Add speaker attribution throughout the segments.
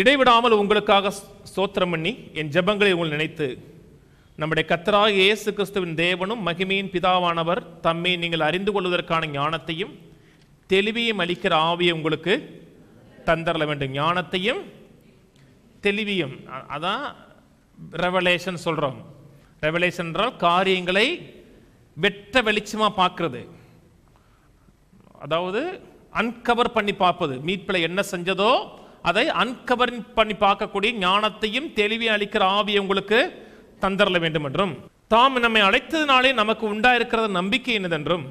Speaker 1: இடைவிடாமல் உங்களுக்காக சோத்திரம் பண்ணி என் ஜபங்களை உங்கள் நினைத்து நம்முடைய கத்தராக இயேசு கிறிஸ்துவின் தேவனும் மகிமையின் பிதாவானவர் தம்மை நீங்கள் அறிந்து கொள்வதற்கான ஞானத்தையும் தெளிவையும் அளிக்கிற ஆவியை உங்களுக்கு தந்தரல வேண்டும் ஞானத்தையும் தெளிவியும் அதான் ரெவலேஷன் சொல்கிறோம் ரெவலேஷன் என்றால் காரியங்களை வெட்ட வெளிச்சமாக பார்க்குறது அதாவது அன்கவர் பண்ணி பார்ப்பது மீட்பில் என்ன செஞ்சதோ அதை அன்கவர் பண்ணி பார்க்கக்கூடிய ஞானத்தையும் தெளிவையும் அளிக்கிற ஆவியை உங்களுக்கு தந்தரல வேண்டும் என்றும் தாம் நம்மை அழைத்ததினாலே நமக்கு உண்டாயிருக்கிற நம்பிக்கை என்னதென்றும்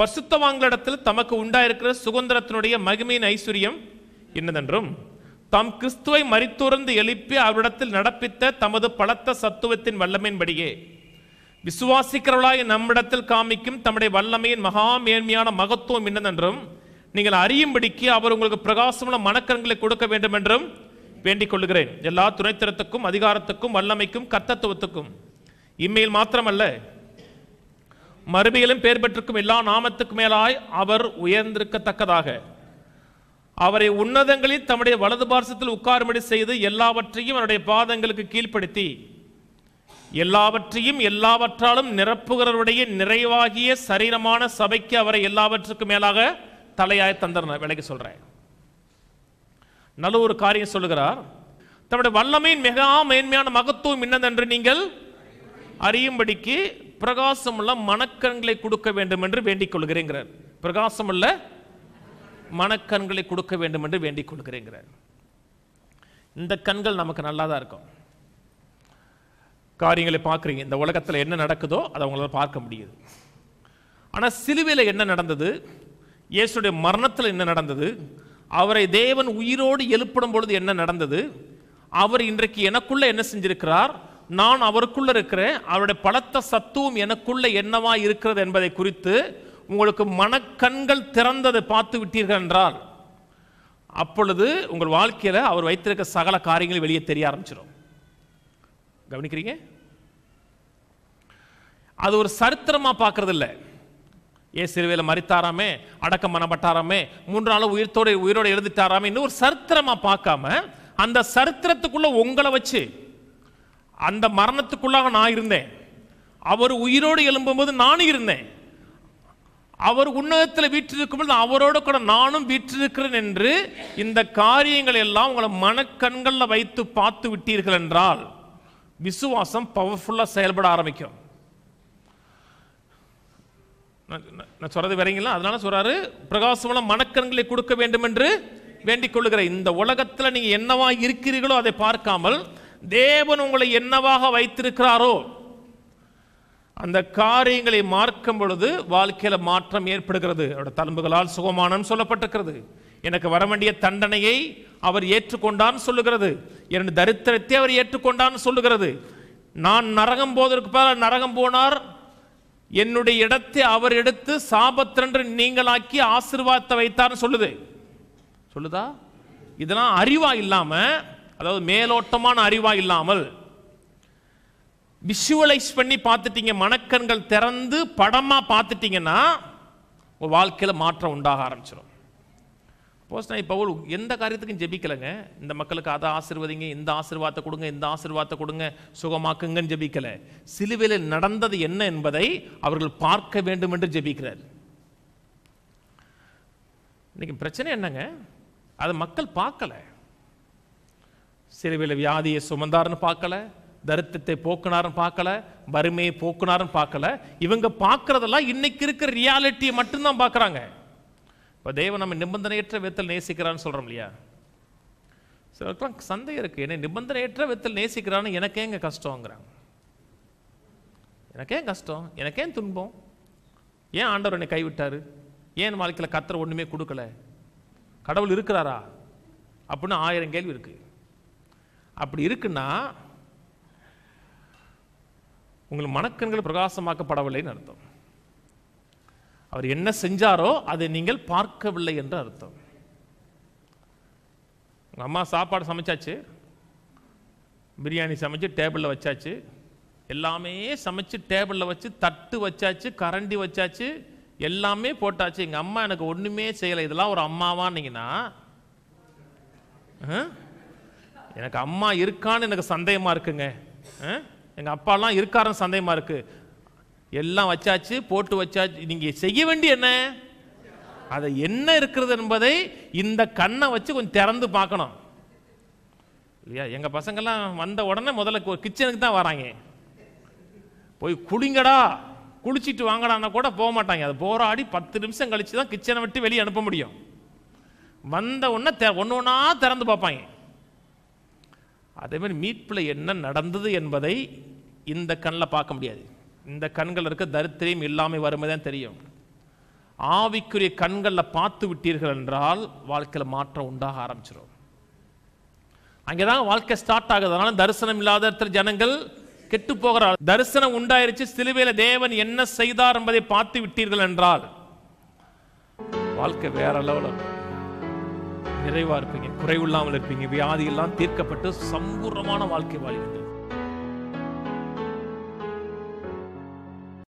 Speaker 1: பசுத்தவாங்களிடத்தில் தமக்கு உண்டாயிருக்கிற சுதந்திரத்தினுடைய மகிமையின் ஐஸ்வர்யம் என்னதென்றும் தாம் கிறிஸ்துவை மறித்துறந்து எழுப்பி அவரிடத்தில் நடப்பித்த தமது பலத்த சத்துவத்தின் வல்லமையின்படியே விசுவாசிக்கிறவளாய் நம்மிடத்தில் காமிக்கும் தம்முடைய வல்லமையின் மகா மேன்மையான மகத்துவம் என்னதென்றும் நீங்கள் அறியும்படிக்கு அவர் உங்களுக்கு பிரகாசமான மனக்கண்களை கொடுக்க வேண்டும் என்றும் வேண்டிக் கொள்கிறேன் எல்லா துணைத்திறத்துக்கும் அதிகாரத்துக்கும் வல்லமைக்கும் கர்த்தத்துவத்துக்கும் இம்மையில் மாத்திரமல்ல மறுமையிலும் பேர் பெற்றிருக்கும் எல்லா நாமத்துக்கு மேலாய் அவர் உயர்ந்திருக்கத்தக்கதாக அவரை உன்னதங்களில் தம்முடைய வலது பார்சத்தில் உட்காரும்படி செய்து எல்லாவற்றையும் அவருடைய பாதங்களுக்கு கீழ்ப்படுத்தி எல்லாவற்றையும் எல்லாவற்றாலும் நிரப்புகிறவருடைய நிறைவாகிய சரீரமான சபைக்கு அவரை எல்லாவற்றுக்கும் மேலாக தலையாய தந்துடணும் விலைக்கு சொல்கிறேன் நல்ல ஒரு காரியம் சொல்லுகிறார் தன்னுடைய வல்லமையின் மிக மேன்மையான மகத்துவம் என்னதென்று நீங்கள் அறியும்படிக்கு பிரகாசம் உள்ள மனக்கண்களை கொடுக்க வேண்டும் என்று வேண்டிக் கொள்கிறேங்கிறார் உள்ள மனக்கண்களை கொடுக்க வேண்டும் என்று வேண்டிக் கொள்கிறேங்கிறார் இந்த கண்கள் நமக்கு நல்லா தான் இருக்கும் காரியங்களை பார்க்குறீங்க இந்த உலகத்தில் என்ன நடக்குதோ அதை அவங்களால பார்க்க முடியுது ஆனால் சிலுவையில் என்ன நடந்தது இயேசுடைய மரணத்தில் என்ன நடந்தது அவரை தேவன் உயிரோடு எழுப்பிடும் பொழுது என்ன நடந்தது அவர் இன்றைக்கு எனக்குள்ள என்ன செஞ்சிருக்கிறார் நான் அவருக்குள்ள இருக்கிற அவருடைய பலத்த சத்துவம் எனக்குள்ள என்னவா இருக்கிறது என்பதை குறித்து உங்களுக்கு மனக்கண்கள் திறந்ததை பார்த்து விட்டீர்கள் என்றால் அப்பொழுது உங்கள் வாழ்க்கையில் அவர் வைத்திருக்க சகல காரியங்கள் வெளியே தெரிய ஆரம்பிச்சிடும் கவனிக்கிறீங்க அது ஒரு சரித்திரமாக பார்க்கறது இல்லை ஏ சிறுவையில் மறித்தாராமே அடக்கம் பண்ணப்பட்டாராமே மூன்று நாள் உயிர்த்தோடு உயிரோடு எழுதிட்டாராமே இன்னும் ஒரு சரித்திரமாக பார்க்காம அந்த சரித்திரத்துக்குள்ளே உங்களை வச்சு அந்த மரணத்துக்குள்ளாக நான் இருந்தேன் அவர் உயிரோடு எழும்பும்போது நானும் இருந்தேன் அவர் உன்னதத்தில் போது அவரோடு கூட நானும் வீற்றிருக்கிறேன் என்று இந்த காரியங்கள் எல்லாம் உங்களை மனக்கண்களில் வைத்து பார்த்து விட்டீர்கள் என்றால் விசுவாசம் பவர்ஃபுல்லாக செயல்பட ஆரம்பிக்கும் நான் சொல்றது வரீங்களா அதனால சொல்றாரு பிரகாசமான மனக்கண்களை கொடுக்க வேண்டும் என்று வேண்டிக் கொள்ளுகிற இந்த உலகத்தில் நீங்க என்னவா இருக்கிறீர்களோ அதை பார்க்காமல் தேவன் உங்களை என்னவாக வைத்திருக்கிறாரோ அந்த காரியங்களை மார்க்கும் பொழுது வாழ்க்கையில் மாற்றம் ஏற்படுகிறது அவரோட தலும்புகளால் சுகமானம் சொல்லப்பட்டிருக்கிறது எனக்கு வர வேண்டிய தண்டனையை அவர் ஏற்றுக்கொண்டான்னு சொல்லுகிறது என்னுடைய தரித்திரத்தை அவர் ஏற்றுக்கொண்டான்னு சொல்லுகிறது நான் நரகம் போவதற்கு பிறகு நரகம் போனார் என்னுடைய இடத்தை அவர் எடுத்து சாபத்திரன்று நீங்களாக்கி ஆசிர்வாத்த வைத்தார்னு சொல்லுது சொல்லுதா இதெல்லாம் அறிவா இல்லாமல் அதாவது மேலோட்டமான அறிவா இல்லாமல் விஷுவலைஸ் பண்ணி பார்த்துட்டீங்க மனக்கண்கள் திறந்து படமாக பார்த்துட்டிங்கன்னா வாழ்க்கையில் மாற்றம் உண்டாக ஆரம்பிச்சிடும் நான் இப்போ ஒரு எந்த காரியத்துக்கும் ஜெபிக்கலைங்க இந்த மக்களுக்கு அதை ஆசிர்வதிங்க இந்த ஆசிர்வாதத்தை கொடுங்க இந்த ஆசிர்வாதத்தை கொடுங்க சுகமாக்குங்கன்னு ஜெபிக்கலை சிலுவையில் நடந்தது என்ன என்பதை அவர்கள் பார்க்க வேண்டும் என்று ஜெபிக்கிறார் இன்னைக்கு பிரச்சனை என்னங்க அதை மக்கள் பார்க்கல சிலுவையில் வியாதியை சுமந்தாருன்னு பார்க்கல தரித்திரத்தை போக்குனார்னு பார்க்கல வறுமையை போக்குனார்னு பார்க்கல இவங்க பார்க்கறதெல்லாம் இன்னைக்கு இருக்கிற ரியாலிட்டியை மட்டும்தான் பார்க்குறாங்க இப்போ தெய்வம் நம்ம நிபந்தனையற்ற விதத்தில் நேசிக்கிறான்னு சொல்கிறோம் இல்லையா சிலருக்குலாம் சந்தேகம் இருக்குது என்னை நிபந்தனையற்ற விதத்தில் நேசிக்கிறான்னு எனக்கே எங்கே கஷ்டங்கிறாங்க எனக்கே கஷ்டம் எனக்கே துன்பம் ஏன் ஆண்டவர் என்னை கைவிட்டார் ஏன் வாழ்க்கையில் கத்திர ஒன்றுமே கொடுக்கல கடவுள் இருக்கிறாரா அப்படின்னு ஆயிரம் கேள்வி இருக்குது அப்படி இருக்குன்னா உங்கள் மனக்கண்கள் பிரகாசமாக்கப்படவில்லைன்னு அர்த்தம் அவர் என்ன செஞ்சாரோ அதை நீங்கள் பார்க்கவில்லை என்று அர்த்தம் அம்மா சாப்பாடு சமைச்சாச்சு பிரியாணி சமைச்சு டேபிளில் வச்சாச்சு எல்லாமே சமைச்சு டேபிளில் வச்சு தட்டு வச்சாச்சு கரண்டி வச்சாச்சு எல்லாமே போட்டாச்சு எங்கள் அம்மா எனக்கு ஒன்றுமே செய்யலை இதெல்லாம் ஒரு அம்மாவான்னீங்கன்னா எனக்கு அம்மா இருக்கான்னு எனக்கு சந்தேகமாக இருக்குங்க எங்கள் அப்பாலாம் இருக்காருன்னு சந்தேகமாக இருக்குது எல்லாம் வச்சாச்சு போட்டு வச்சாச்சு நீங்கள் செய்ய வேண்டிய என்ன அதை என்ன இருக்கிறது என்பதை இந்த கண்ணை வச்சு கொஞ்சம் திறந்து பார்க்கணும் இல்லையா எங்கள் பசங்கள்லாம் வந்த உடனே முதல்ல கிச்சனுக்கு தான் வராங்க போய் குளிங்கடா குளிச்சுட்டு வாங்கடான்னா கூட போக மாட்டாங்க அது போராடி பத்து நிமிஷம் கழித்து தான் கிச்சனை விட்டு வெளியே அனுப்ப முடியும் வந்த உடனே ஒன்று ஒன்றா திறந்து பார்ப்பாங்க அதேமாதிரி மீட்பில் என்ன நடந்தது என்பதை இந்த கண்ணில் பார்க்க முடியாது இந்த கண்கள் இருக்க தரித்திரியும் இல்லாமல் வருமே தான் தெரியும் ஆவிக்குரிய கண்களில் பார்த்து விட்டீர்கள் என்றால் வாழ்க்கையில் மாற்றம் உண்டாக ஆரம்பிச்சிடும் அங்கே தான் வாழ்க்கை ஸ்டார்ட் ஆகுதுனால தரிசனம் இல்லாத இடத்துல ஜனங்கள் கெட்டு போகிறார் தரிசனம் உண்டாயிருச்சு சிலுவையில் தேவன் என்ன செய்தார் என்பதை பார்த்து விட்டீர்கள் என்றால் வாழ்க்கை வேற லெவலில் நிறைவாக இருப்பீங்க குறைவில்லாமல் இருப்பீங்க வியாதியெல்லாம் தீர்க்கப்பட்டு சம்பூர்ணமான வாழ்க்கை வாழ்வீங்க